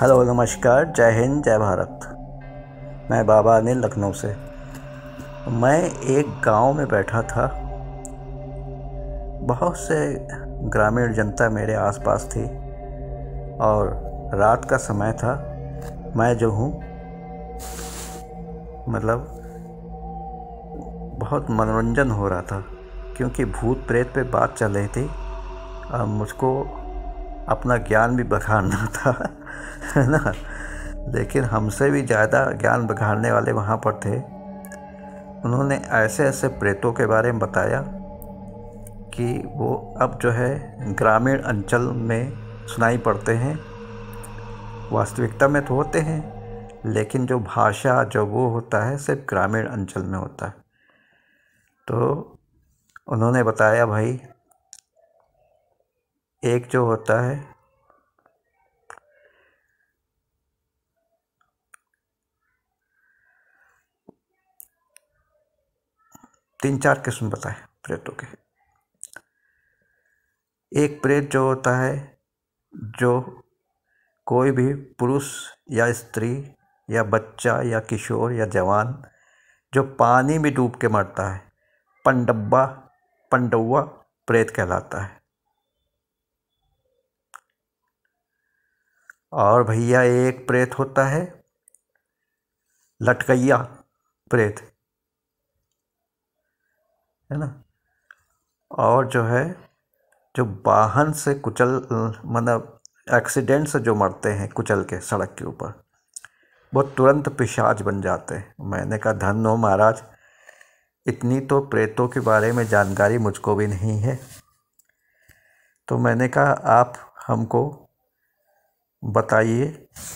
hello नमस्कार जय हिंद जय भारत मैं बाबा अनिल लखनऊ से मैं एक गांव में बैठा था बहुत से ग्रामीण जनता मेरे आसपास थी और रात का समय था मैं जो हूँ मतलब बहुत मनोरंजन हो रहा था क्योंकि भूत प्रेत पे बात चल रही थी और मुझको अपना ज्ञान भी बखाड़ना था है ना लेकिन हमसे भी ज़्यादा ज्ञान बिगाड़ने वाले वहाँ पर थे उन्होंने ऐसे ऐसे प्रेतों के बारे में बताया कि वो अब जो है ग्रामीण अंचल में सुनाई पड़ते हैं वास्तविकता में तो होते हैं लेकिन जो भाषा जो वो होता है सिर्फ ग्रामीण अंचल में होता है तो उन्होंने बताया भाई एक जो होता है तीन चार किस्म बताए प्रेतों के एक प्रेत जो होता है जो कोई भी पुरुष या स्त्री या बच्चा या किशोर या जवान जो पानी में डूब के मरता है पंडब्बा पंडवा प्रेत कहलाता है और भैया एक प्रेत होता है लटकैया प्रेत है ना और जो है जो वाहन से कुचल मतलब एक्सीडेंट से जो मरते हैं कुचल के सड़क के ऊपर वो तुरंत पिशाच बन जाते हैं मैंने कहा धन हो महाराज इतनी तो प्रेतों के बारे में जानकारी मुझको भी नहीं है तो मैंने कहा आप हमको बताइए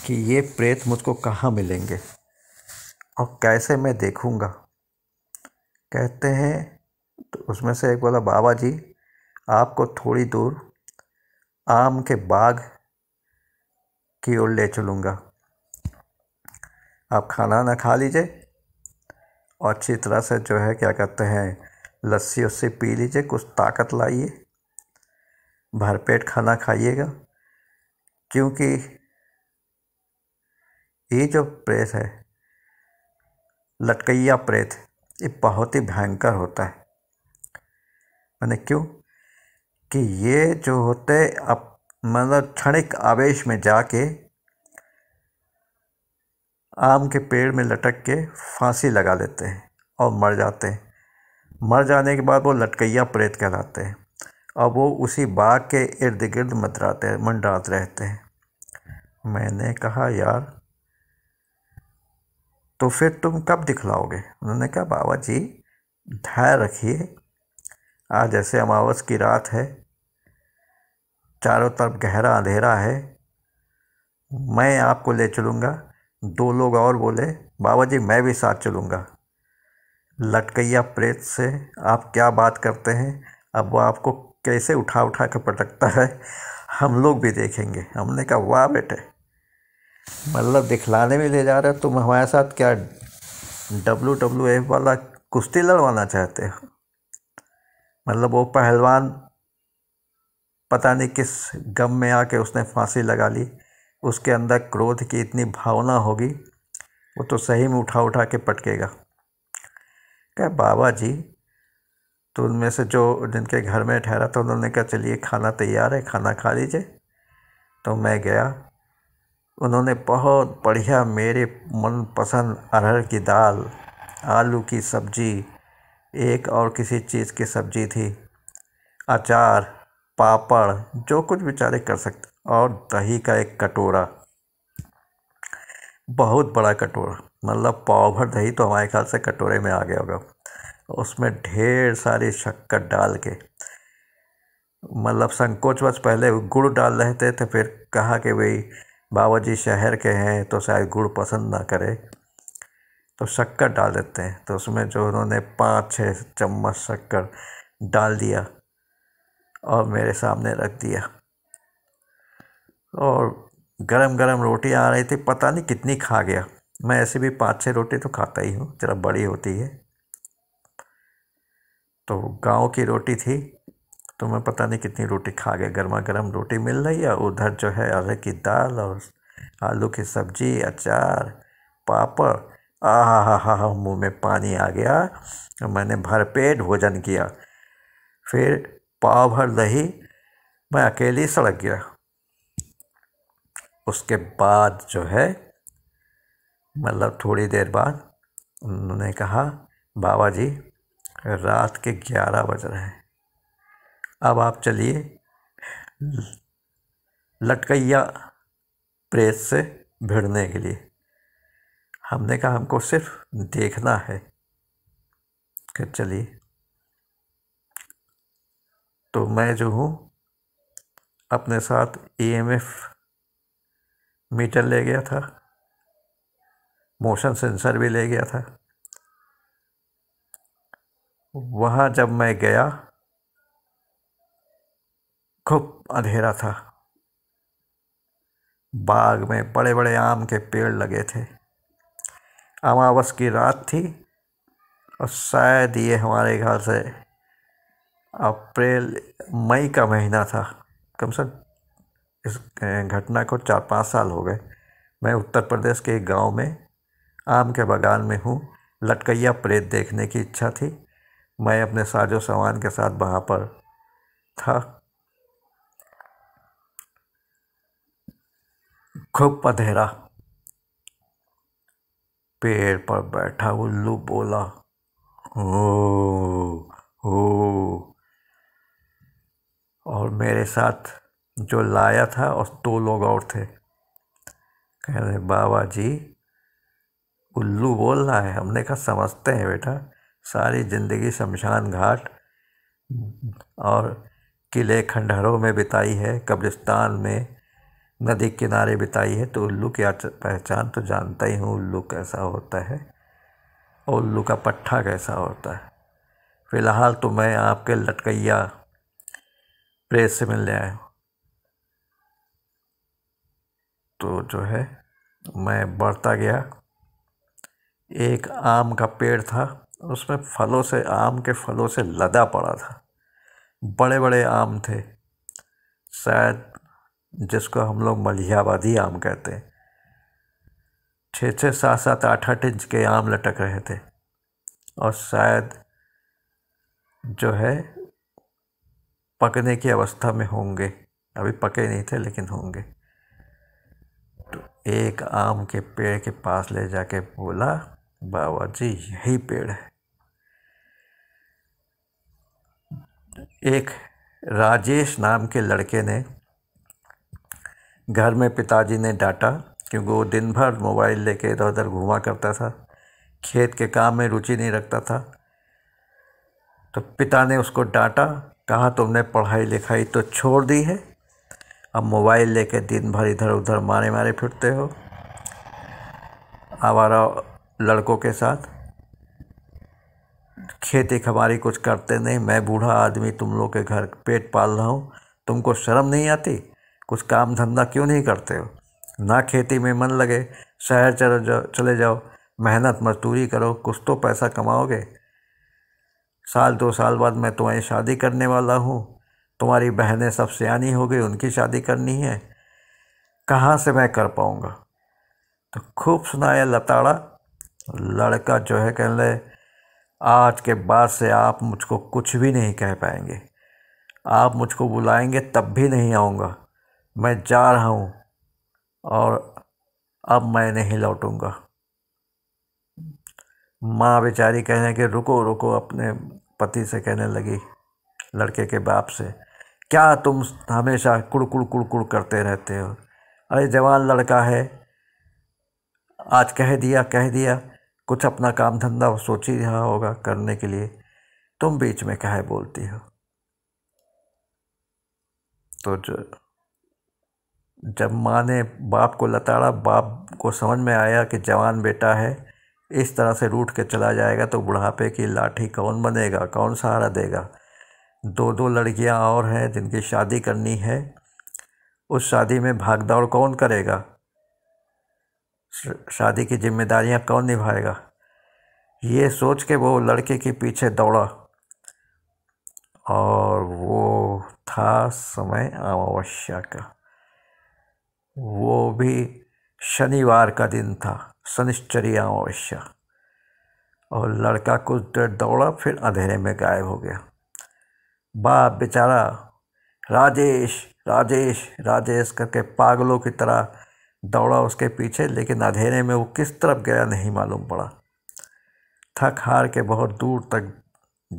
कि ये प्रेत मुझको कहाँ मिलेंगे और कैसे मैं देखूँगा कहते हैं तो उसमें से एक बोला बाबा जी आपको थोड़ी दूर आम के बाग की ओर ले चलूँगा आप खाना ना खा लीजिए और अच्छी तरह से जो है क्या कहते हैं लस्सी उस्सी पी लीजिए कुछ ताकत लाइए भरपेट खाना खाइएगा क्योंकि ये जो प्रेत है लटकैया प्रेत ये बहुत ही भयंकर होता है मैंने क्यों कि ये जो होते अब मतलब क्षणिक आवेश में जाके आम के पेड़ में लटक के फांसी लगा लेते हैं और मर जाते हैं मर जाने के बाद वो लटकैया प्रेत कहलाते हैं और वो उसी बाग के इर्द गिर्द मंडराते मंडरात रहते हैं मैंने कहा यार तो फिर तुम कब दिखलाओगे उन्होंने कहा बाबा जी धैर्य रखिए आज ऐसे अमावस की रात है चारों तरफ गहरा अंधेरा है मैं आपको ले चलूँगा दो लोग और बोले बाबा जी मैं भी साथ चलूँगा लटकैया प्रेत से आप क्या बात करते हैं अब वो आपको कैसे उठा उठा कर पटकता है हम लोग भी देखेंगे हमने कहा वाह बेटे मतलब दिखलाने में ले जा रहे हो तुम हमारे साथ क्या डब्लू डब्लू एफ वाला कुश्ती लड़वाना चाहते हो मतलब वो पहलवान पता नहीं किस गम में आके उसने फांसी लगा ली उसके अंदर क्रोध की इतनी भावना होगी वो तो सही में उठा उठा के पटकेगा क्या बाबा जी तो उनमें से जो जिनके घर में ठहरा था उन्होंने कहा चलिए खाना तैयार है खाना खा लीजिए तो मैं गया उन्होंने बहुत बढ़िया मेरे मनपसंद अरहर की दाल आलू की सब्ज़ी एक और किसी चीज़ की सब्जी थी अचार पापड़ जो कुछ बेचारे कर सकते और दही का एक कटोरा बहुत बड़ा कटोरा मतलब पाव भर दही तो हमारे ख्याल से कटोरे में आ गया होगा उसमें ढेर सारी शक्कर डाल के मतलब संकोच बस पहले गुड़ डाल रहे थे तो फिर कहा कि भाई बाबा जी शहर के हैं तो शायद गुड़ पसंद ना करें तो शक्कर डाल देते हैं तो उसमें जो उन्होंने पाँच छः चम्मच शक्कर डाल दिया और मेरे सामने रख दिया और गरम गरम रोटी आ रही थी पता नहीं कितनी खा गया मैं ऐसे भी पाँच छः रोटी तो खाता ही हूँ ज़रा बड़ी होती है तो गांव की रोटी थी तो मैं पता नहीं कितनी रोटी खा गया गर्मा गर्म रोटी मिल रही है उधर जो है अरे की दाल और आलू की सब्जी अचार पापड़ आ हा मुँह में पानी आ गया मैंने भरपेट भोजन किया फिर पाव भर दही मैं अकेली सड़क गया उसके बाद जो है मतलब थोड़ी देर बाद उन्होंने कहा बाबा जी रात के ग्यारह बज रहे हैं अब आप चलिए लटकैया प्रेस से भिड़ने के लिए हमने कहा हमको सिर्फ देखना है कि चलिए तो मैं जो हूँ अपने साथ ईएमएफ e मीटर ले गया था मोशन सेंसर भी ले गया था वहाँ जब मैं गया खूब अंधेरा था बाग में बड़े बड़े आम के पेड़ लगे थे अमावस की रात थी और शायद ये हमारे घर से अप्रैल मई का महीना था कम से इस घटना को चार पाँच साल हो गए मैं उत्तर प्रदेश के एक गाँव में आम के बागान में हूँ लटकैया प्रेत देखने की इच्छा थी मैं अपने साजो सामान के साथ वहाँ पर था खूब पधेरा पेड़ पर बैठा उल्लू बोला ओ हो और मेरे साथ जो लाया था और दो लोग और थे कह रहे बाबा जी उल्लू बोल रहा है हमने कहा समझते हैं बेटा सारी ज़िंदगी शमशान घाट और किले खंडहरों में बिताई है कब्रिस्तान में नदी किनारे बिताई है तो उल्लू की पहचान तो जानता ही हूँ उल्लू कैसा होता है और उल्लू का पट्ठा कैसा होता है फ़िलहाल तो मैं आपके लटकैया प्रेस से मिलने आया हूँ तो जो है मैं बढ़ता गया एक आम का पेड़ था उसमें फलों से आम के फलों से लदा पड़ा था बड़े बड़े आम थे शायद जिसको हम लोग मलियाबादी आम कहते हैं छः छः सात सात आठ आठ इंच के आम लटक रहे थे और शायद जो है पकने की अवस्था में होंगे अभी पके नहीं थे लेकिन होंगे तो एक आम के पेड़ के पास ले जाके बोला बाबा जी यही पेड़ है एक राजेश नाम के लड़के ने घर में पिताजी ने डांटा क्योंकि वो दिन भर मोबाइल लेके इधर उधर घूमा करता था खेत के काम में रुचि नहीं रखता था तो पिता ने उसको डांटा कहा तुमने पढ़ाई लिखाई तो छोड़ दी है अब मोबाइल लेके दिन भर इधर उधर मारे मारे फिरते हो आवारा लड़कों के साथ खेती खबारी कुछ करते नहीं मैं बूढ़ा आदमी तुम लोग के घर पेट पाल रहा हूँ तुमको शर्म नहीं आती कुछ काम धंधा क्यों नहीं करते हो ना खेती में मन लगे शहर चलो जाओ चले जाओ मेहनत मजदूरी करो कुछ तो पैसा कमाओगे साल दो साल बाद मैं तुम्हारी शादी करने वाला हूँ तुम्हारी बहनें सब सियानी हो गई उनकी शादी करनी है कहाँ से मैं कर पाऊँगा तो खूब सुनाया लताड़ा लड़का जो है कह ले आज के बाद से आप मुझको कुछ भी नहीं कह पाएंगे आप मुझको बुलाएंगे तब भी नहीं आऊँगा मैं जा रहा हूँ और अब मैं नहीं लौटूंगा माँ बेचारी कहने के रुको रुको अपने पति से कहने लगी लड़के के बाप से क्या तुम हमेशा कुड़ कुड़ कुड़ कुड़ करते रहते हो अरे जवान लड़का है आज कह दिया कह दिया कुछ अपना काम धंधा सोच ही रहा होगा करने के लिए तुम बीच में कहे बोलती हो तो जो जब माँ ने बाप को लताड़ा बाप को समझ में आया कि जवान बेटा है इस तरह से रूठ के चला जाएगा तो बुढ़ापे की लाठी कौन बनेगा कौन सहारा देगा दो दो लड़कियां और हैं जिनकी शादी करनी है उस शादी में भागदौड़ कौन करेगा शादी की जिम्मेदारियां कौन निभाएगा ये सोच के वो लड़के के पीछे दौड़ा और वो था समय अमावस्या का वो भी शनिवार का दिन था शनिश्चर्या अवश्य और लड़का कुछ देर दौड़ा फिर अंधेरे में गायब हो गया बाप बेचारा राजेश राजेश राजेश करके पागलों की तरह दौड़ा उसके पीछे लेकिन अंधेरे में वो किस तरफ गया नहीं मालूम पड़ा थक हार के बहुत दूर तक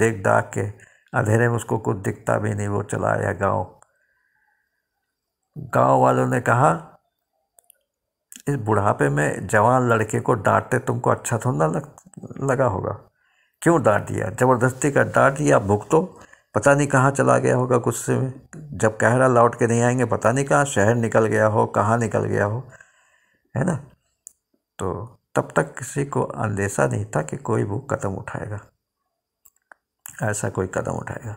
देख दाख के अंधेरे में उसको कुछ दिखता भी नहीं वो चला आया गाँव गांव वालों ने कहा इस बुढ़ापे में जवान लड़के को डांटते तुमको अच्छा थोड़ा ना लग लगा होगा क्यों डांट दिया ज़बरदस्ती का डांट दिया भुगतो पता नहीं कहाँ चला गया होगा गुस्से में जब कह रहा लौट के नहीं आएंगे पता नहीं कहाँ शहर निकल गया हो कहाँ निकल गया हो है ना तो तब तक किसी को अंदेशा नहीं था कि कोई वो कदम उठाएगा ऐसा कोई कदम उठाएगा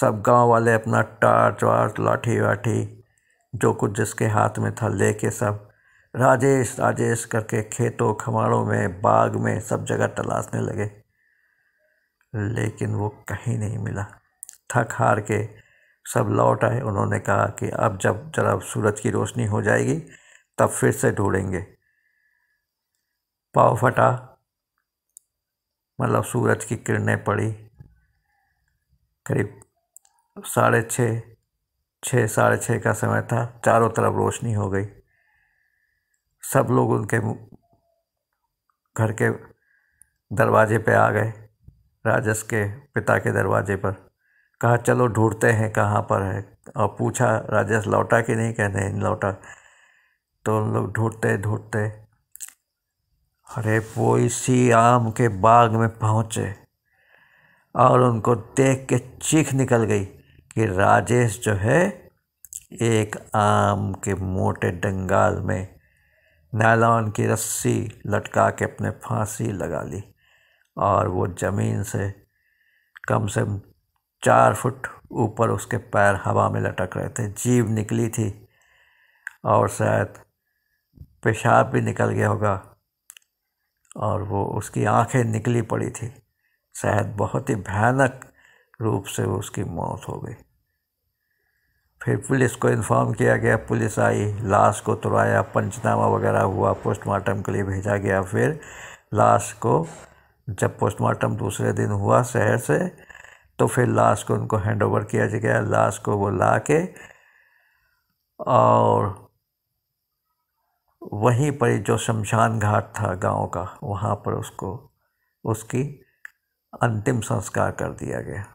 सब गांव वाले अपना टार्च वार्च लाठी वाठी जो कुछ जिसके हाथ में था लेके सब राजेश राजेश करके खेतों खमाड़ों में बाग में सब जगह तलाशने लगे लेकिन वो कहीं नहीं मिला थक हार के सब लौट आए उन्होंने कहा कि अब जब जरा सूरज की रोशनी हो जाएगी तब फिर से ढूंढेंगे पाव फटा मतलब सूरज की किरणें पड़ी करीब साढ़े छः छः साढ़े छः का समय था चारों तरफ रोशनी हो गई सब लोग उनके घर के दरवाजे पे आ गए राजस के पिता के दरवाजे पर कहा चलो ढूंढते हैं कहाँ पर है और पूछा राजस लौटा कि नहीं कहते हैं लौटा तो उन लोग ढूंढते ढूंढते अरे वो इसी आम के बाग में पहुँचे और उनको देख के चीख निकल गई कि राजेश जो है एक आम के मोटे डंगाल में नायलॉन की रस्सी लटका के अपने फांसी लगा ली और वो ज़मीन से कम से कम चार फुट ऊपर उसके पैर हवा में लटक रहे थे जीव निकली थी और शायद पेशाब भी निकल गया होगा और वो उसकी आंखें निकली पड़ी थी शायद बहुत ही भयानक रूप से उसकी मौत हो गई फिर पुलिस को इन्फॉर्म किया गया पुलिस आई लाश को तुराया पंचनामा वगैरह हुआ पोस्टमार्टम के लिए भेजा गया फिर लाश को जब पोस्टमार्टम दूसरे दिन हुआ शहर से तो फिर लाश को उनको हैंड ओवर किया गया लाश को वो ला के और वहीं पर जो शमशान घाट था गांव का वहाँ पर उसको उसकी अंतिम संस्कार कर दिया गया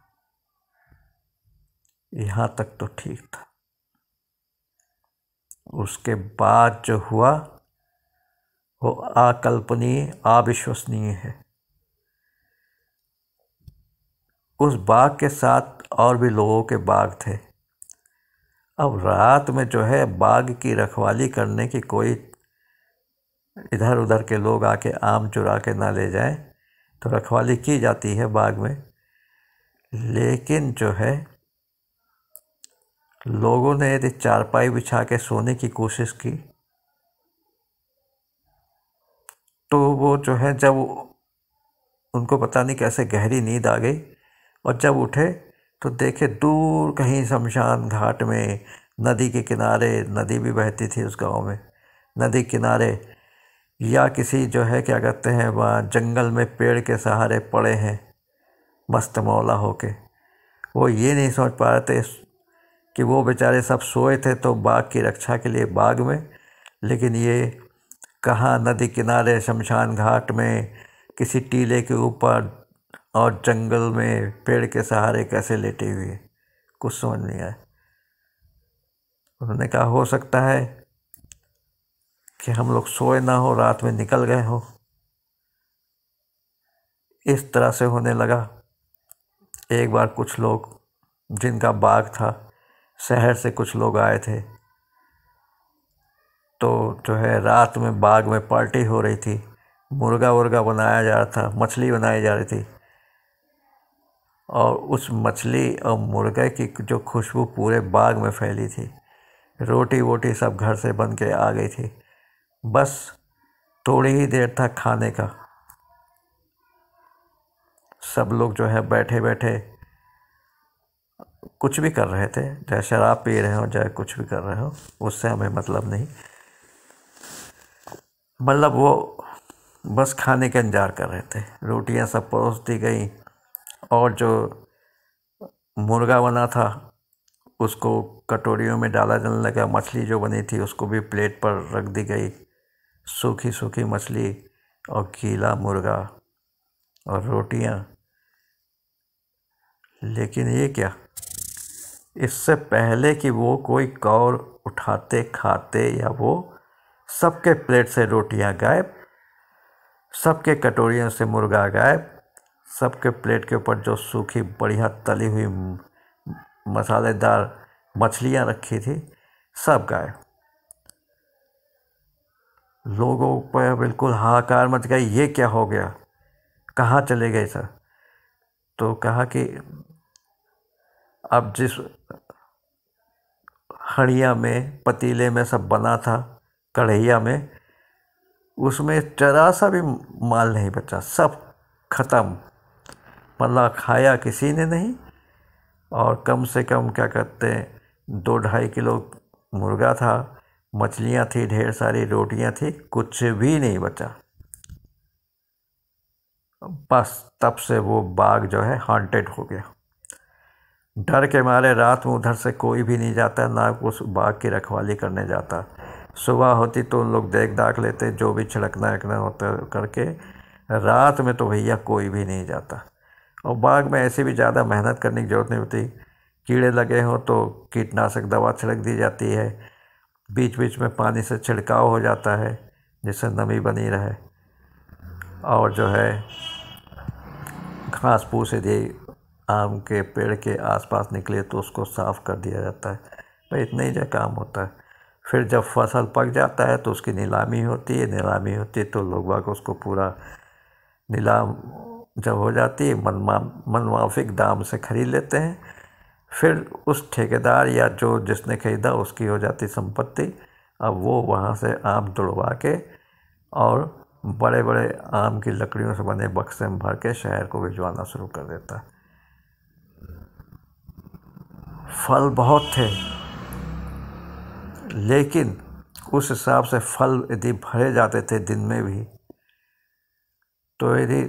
यहाँ तक तो ठीक था उसके बाद जो हुआ वो अकल्पनीय अविश्वसनीय है उस बाग के साथ और भी लोगों के बाघ थे अब रात में जो है बाघ की रखवाली करने की कोई इधर उधर के लोग आके आम चुरा के ना ले जाएं तो रखवाली की जाती है बाग में लेकिन जो है लोगों ने यदि चारपाई बिछा के सोने की कोशिश की तो वो जो है जब उनको पता नहीं कैसे गहरी नींद आ गई और जब उठे तो देखे दूर कहीं शमशान घाट में नदी के किनारे नदी भी बहती थी उस गांव में नदी किनारे या किसी जो है क्या कहते हैं वहाँ जंगल में पेड़ के सहारे पड़े हैं मस्त मौला होके वो ये नहीं सोच पा रहे थे कि वो बेचारे सब सोए थे तो बाघ की रक्षा के लिए बाग में लेकिन ये कहाँ नदी किनारे शमशान घाट में किसी टीले के ऊपर और जंगल में पेड़ के सहारे कैसे लेटे हुए कुछ समझ नहीं आया उन्होंने कहा हो सकता है कि हम लोग सोए ना हो रात में निकल गए हो इस तरह से होने लगा एक बार कुछ लोग जिनका बाग था शहर से कुछ लोग आए थे तो जो है रात में बाग में पार्टी हो रही थी मुर्गा वर्गा बनाया जा रहा था मछली बनाई जा रही थी और उस मछली और मुर्गे की जो खुशबू पूरे बाग में फैली थी रोटी वोटी सब घर से बन के आ गई थी बस थोड़ी ही देर था खाने का सब लोग जो है बैठे बैठे कुछ भी कर रहे थे चाहे शराब पी रहे हो चाहे कुछ भी कर रहे हो उससे हमें मतलब नहीं मतलब वो बस खाने का इंतजार कर रहे थे रोटियां सब परोस दी गई और जो मुर्गा बना था उसको कटोरियों में डाला जाने लगा मछली जो बनी थी उसको भी प्लेट पर रख दी गई सूखी सूखी मछली और गीला मुर्गा और रोटियां लेकिन ये क्या इससे पहले कि वो कोई कौर उठाते खाते या वो सबके प्लेट से रोटियां गायब सबके कटोरियों से मुर्गा गायब सबके प्लेट के ऊपर जो सूखी बढ़िया तली हुई मसालेदार मछलियां रखी थी सब गायब लोगों पर बिल्कुल हाहाकार मच गई ये क्या हो गया कहाँ चले गए सर तो कहा कि अब जिस हड़िया में पतीले में सब बना था कढ़ैया में उसमें जरा सा भी माल नहीं बचा सब ख़त्म मतलब खाया किसी ने नहीं और कम से कम क्या करते हैं दो ढाई किलो मुर्गा था मछलियाँ थी ढेर सारी रोटियाँ थी कुछ भी नहीं बचा बस तब से वो बाग जो है हॉन्टेड हो गया डर के मारे रात में उधर से कोई भी नहीं जाता ना उस बाग की रखवाली करने जाता सुबह होती तो उन लोग देख दाख लेते जो भी छिड़कना वड़कना होता करके रात में तो भैया कोई भी नहीं जाता और बाग में ऐसी भी ज़्यादा मेहनत करने की ज़रूरत नहीं होती कीड़े लगे हों तो कीटनाशक दवा छिड़क दी जाती है बीच बीच में पानी से छिड़काव हो जाता है जिससे नमी बनी रहे और जो है घास फूस यदि आम के पेड़ के आसपास निकले तो उसको साफ़ कर दिया जाता है भाई इतना ही जो काम होता है फिर जब फसल पक जाता है तो उसकी नीलामी होती है नीलामी होती है तो लोग बाग उसको पूरा नीलाम जब हो जाती है मनमा मनमाफिक दाम से ख़रीद लेते हैं फिर उस ठेकेदार या जो जिसने खरीदा उसकी हो जाती संपत्ति अब वो वहाँ से आम तुड़वा के और बड़े बड़े आम की लकड़ियों से बने बक्से में भर के शहर को भिजवाना शुरू कर देता है फल बहुत थे लेकिन उस हिसाब से फल यदि भरे जाते थे दिन में भी तो यदि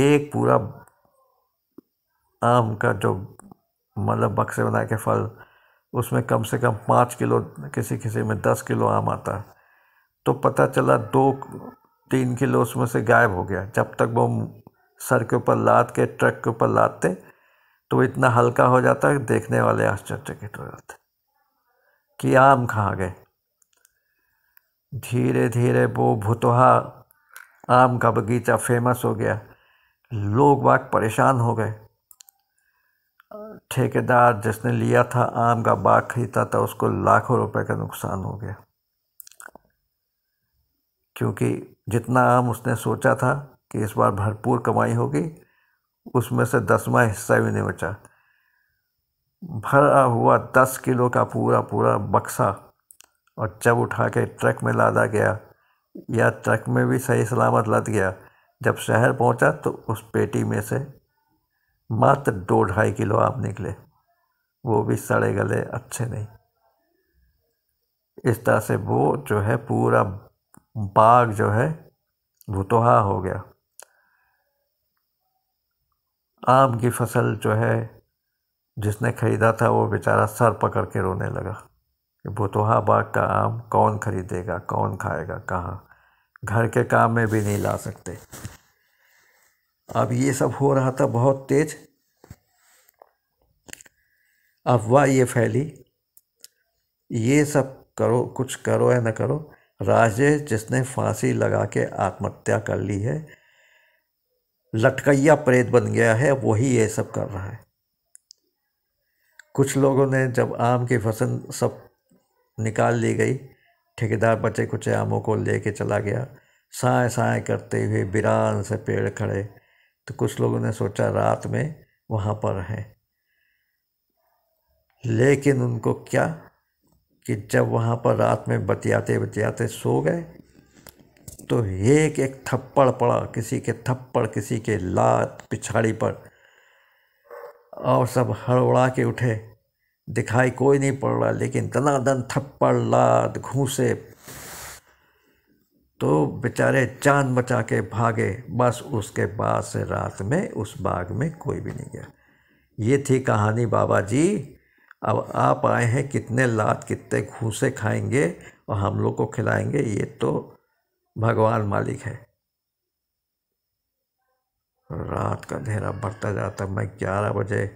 एक पूरा आम का जो मतलब बक्से बना के फल उसमें कम से कम पाँच किलो किसी किसी में दस किलो आम आता तो पता चला दो तीन किलो उसमें से गायब हो गया जब तक वो सर के ऊपर लाद के ट्रक के ऊपर लादते तो इतना हल्का हो जाता है देखने वाले आश्चर्यचकित हो जाते कि आम खा गए धीरे धीरे वो भुतोहा आम का बगीचा फेमस हो गया लोग बाग परेशान हो गए ठेकेदार जिसने लिया था आम का बाग खरीदा था उसको लाखों रुपए का नुकसान हो गया क्योंकि जितना आम उसने सोचा था कि इस बार भरपूर कमाई होगी उसमें से दसवा हिस्सा भी नहीं बचा भरा हुआ दस किलो का पूरा पूरा बक्सा और जब उठा के ट्रक में लादा गया या ट्रक में भी सही सलामत लद गया जब शहर पहुंचा तो उस पेटी में से मात्र दो ढाई किलो आम निकले वो भी सड़े गले अच्छे नहीं इस तरह से वो जो है पूरा बाग जो है भुतोहा हो गया आम की फसल जो है जिसने ख़रीदा था वो बेचारा सर पकड़ के रोने लगा कि तो हाँ, बाग का आम कौन ख़रीदेगा कौन खाएगा कहाँ घर के काम में भी नहीं ला सकते अब ये सब हो रहा था बहुत तेज अफवाह ये फैली ये सब करो कुछ करो या ना करो राजे जिसने फांसी लगा के आत्महत्या कर ली है लटकैया प्रेत बन गया है वही ये सब कर रहा है कुछ लोगों ने जब आम की फसल सब निकाल ली गई ठेकेदार बचे कुछ आमों को ले कर चला गया साए साए करते हुए बिरान से पेड़ खड़े तो कुछ लोगों ने सोचा रात में वहाँ पर हैं लेकिन उनको क्या कि जब वहाँ पर रात में बतियाते बतियाते सो गए तो एक एक थप्पड़ पड़ा किसी के थप्पड़ किसी के लात पिछाड़ी पर और सब हड़बड़ा के उठे दिखाई कोई नहीं पड़ रहा लेकिन दनादन थप्पड़ लात घूसे तो बेचारे चांद बचा के भागे बस उसके बाद से रात में उस बाग में कोई भी नहीं गया ये थी कहानी बाबा जी अब आप आए हैं कितने लात कितने घूसे खाएंगे और हम लोग को खिलाएंगे ये तो भगवान मालिक है रात का अंधेरा बढ़ता जाता मैं ग्यारह बजे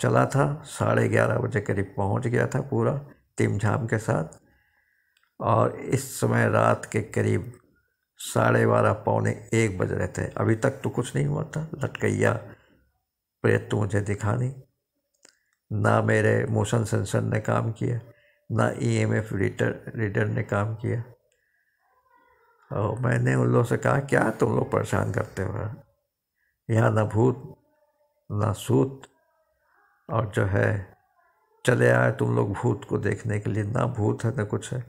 चला था साढ़े ग्यारह बजे करीब पहुंच गया था पूरा तिमझाम के साथ और इस समय रात के करीब साढ़े बारह पौने एक बज रहे थे अभी तक तो कुछ नहीं हुआ था लटकैया प्रेत तो मुझे दिखा नहीं ना मेरे मोशन सेंसर ने काम किया ना ईएमएफ e रीडर रीडर ने काम किया और मैंने उन लोग से कहा क्या तुम लोग परेशान करते हो यहाँ ना भूत ना सूत और जो है चले आए तुम लोग भूत को देखने के लिए ना भूत है ना कुछ है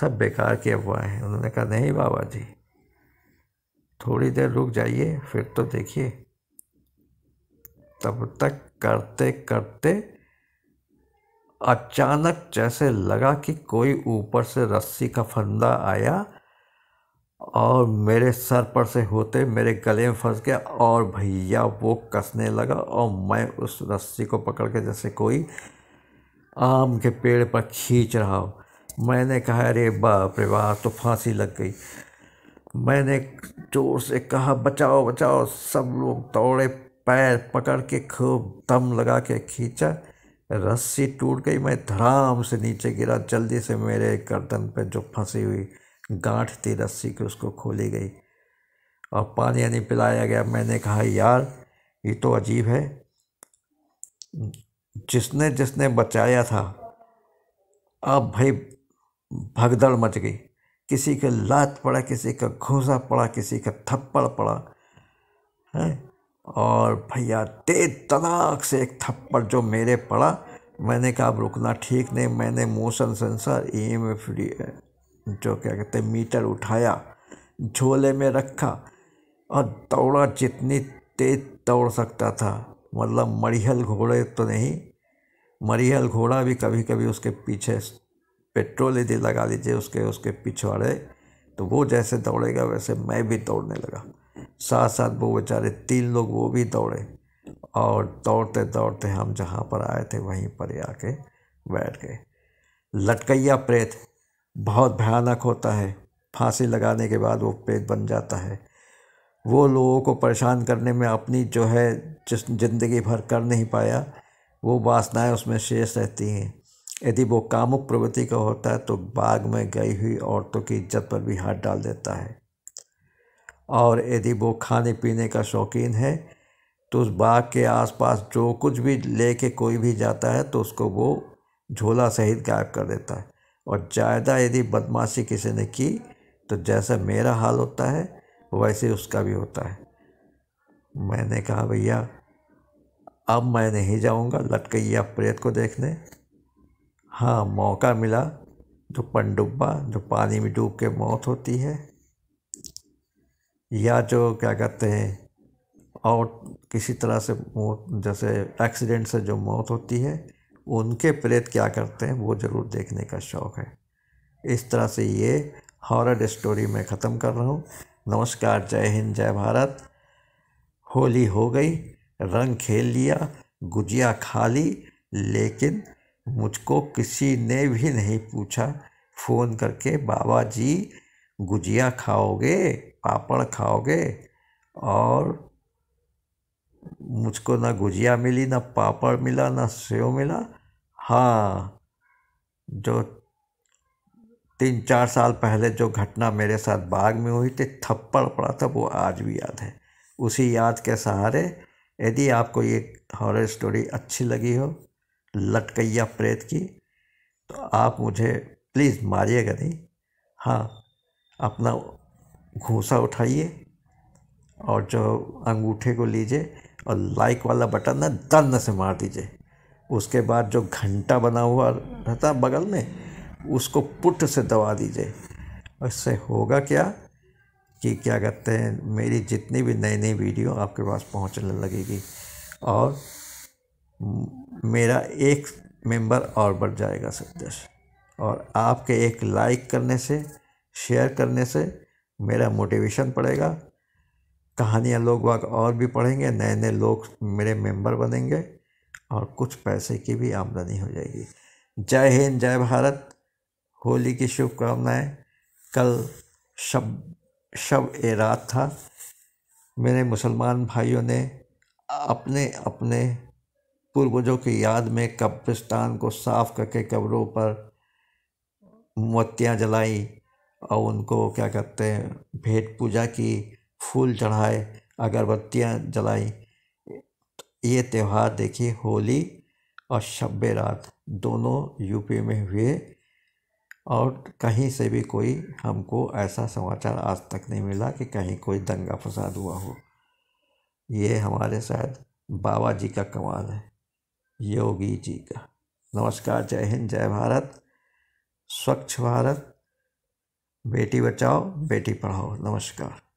सब बेकार के अफवाह हैं उन्होंने कहा नहीं बाबा जी थोड़ी देर रुक जाइए फिर तो देखिए तब तक करते करते अचानक जैसे लगा कि कोई ऊपर से रस्सी का फंदा आया और मेरे सर पर से होते मेरे गले में फंस गया और भैया वो कसने लगा और मैं उस रस्सी को पकड़ के जैसे कोई आम के पेड़ पर खींच रहा हो मैंने कहा अरे बाप रे बाप तो फांसी लग गई मैंने जोर से कहा बचाओ बचाओ सब लोग दौड़े पैर पकड़ के खूब दम लगा के खींचा रस्सी टूट गई मैं धड़ाम से नीचे गिरा जल्दी से मेरे गर्दन पे जो फंसी हुई गांठ थी रस्सी की उसको खोली गई और पानी यानी पिलाया गया मैंने कहा यार ये तो अजीब है जिसने जिसने बचाया था अब भाई भगदड़ मच गई किसी के लात पड़ा किसी का घोसा पड़ा किसी का थप्पड़ पड़ा है और भैया तेज तनाक से एक थप्पड़ जो मेरे पड़ा मैंने कहा अब रुकना ठीक नहीं मैंने motion sensor E M F D जो क्या कहते मीटर उठाया झोले में रखा और दौड़ा जितनी तेज दौड़ सकता था मतलब मड़िहल घोड़े तो नहीं मरियल घोड़ा भी कभी कभी उसके पीछे पेट्रोल यदि लगा लीजिए उसके उसके पिछवाड़े तो वो जैसे दौड़ेगा वैसे मैं भी दौड़ने लगा साथ साथ वो बेचारे तीन लोग वो भी दौड़े और दौड़ते दौड़ते हम जहाँ पर आए थे वहीं पर आके बैठ गए लटकैया प्रेत बहुत भयानक होता है फांसी लगाने के बाद वो प्रेत बन जाता है वो लोगों को परेशान करने में अपनी जो है जिस जिंदगी भर कर नहीं पाया वो वासनाएं उसमें शेष रहती हैं यदि वो कामुक प्रवृत्ति का होता है तो बाग में गई हुई औरतों की इज्जत पर भी हाथ डाल देता है और यदि वो खाने पीने का शौकीन है तो उस बाग के आसपास जो कुछ भी लेके कोई भी जाता है तो उसको वो झोला सहित गायब कर देता है और ज़्यादा यदि बदमाशी किसी ने की तो जैसा मेरा हाल होता है वैसे उसका भी होता है मैंने कहा भैया अब मैं नहीं जाऊंगा लटकैया प्रेत को देखने हाँ मौका मिला जो पनडुब्बा जो पानी में डूब के मौत होती है या जो क्या कहते हैं और किसी तरह से मौत जैसे एक्सीडेंट से जो मौत होती है उनके प्रेत क्या करते हैं वो ज़रूर देखने का शौक़ है इस तरह से ये हॉरर स्टोरी मैं ख़त्म कर रहा हूँ नमस्कार जय हिंद जय भारत होली हो गई रंग खेल लिया गुजिया खा ली लेकिन मुझको किसी ने भी नहीं पूछा फ़ोन करके बाबा जी गुजिया खाओगे पापड़ खाओगे और मुझको ना गुजिया मिली ना पापड़ मिला ना सेव मिला हाँ जो तीन चार साल पहले जो घटना मेरे साथ बाग में हुई थी थप्पड़ पड़ा था वो आज भी याद है उसी याद के सहारे यदि आपको ये हॉरर स्टोरी अच्छी लगी हो लटकैया प्रेत की तो आप मुझे प्लीज़ मारिएगा नहीं हाँ अपना घूसा उठाइए और जो अंगूठे को लीजिए और लाइक वाला बटन ना दंड से मार दीजिए उसके बाद जो घंटा बना हुआ रहता बगल में उसको पुट से दबा दीजिए इससे होगा क्या कि क्या कहते हैं मेरी जितनी भी नई नई वीडियो आपके पास पहुंचने लगेगी और मेरा एक मेंबर और बढ़ जाएगा सदस्य और आपके एक लाइक करने से शेयर करने से मेरा मोटिवेशन पड़ेगा कहानियाँ लोग वाक और भी पढ़ेंगे नए नए लोग मेरे मेंबर बनेंगे और कुछ पैसे की भी आमदनी हो जाएगी जय हिंद जय भारत होली की शुभकामनाएं कल शब शब ए रात था मेरे मुसलमान भाइयों ने अपने अपने पूर्वजों की याद में कब्रिस्तान को साफ करके कब्रों पर मोतियाँ जलाई और उनको क्या कहते हैं भेंट पूजा की फूल चढ़ाए अगरबत्तियाँ जलाई ये त्यौहार देखिए होली और शब रात दोनों यूपी में हुए और कहीं से भी कोई हमको ऐसा समाचार आज तक नहीं मिला कि कहीं कोई दंगा फसाद हुआ हो ये हमारे शायद बाबा जी का कमाल है योगी जी का नमस्कार जय हिंद जय भारत स्वच्छ भारत बेटी बचाओ बेटी पढ़ाओ नमस्कार